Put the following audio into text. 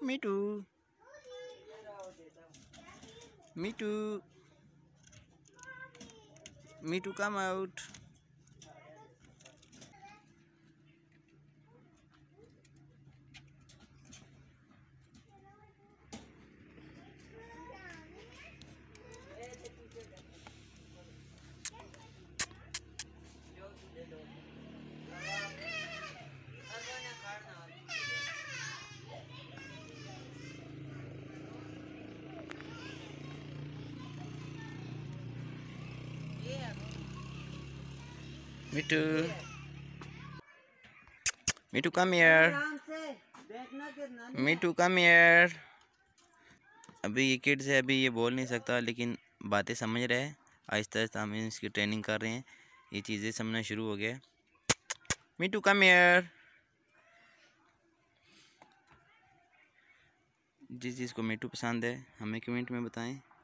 Me too. Me too. Me too come out. मिठू मिठू कम यार मिठू कम यार अभी ये किड्स है अभी ये बोल नहीं सकता लेकिन बातें समझ रहे हैं आहिस्ता आहिस्ता हम इसकी ट्रेनिंग कर रहे हैं ये चीज़ें समझना शुरू हो गया टू कम यार जिस चीज़ को मिठू पसंद है हमें कमेंट में बताएं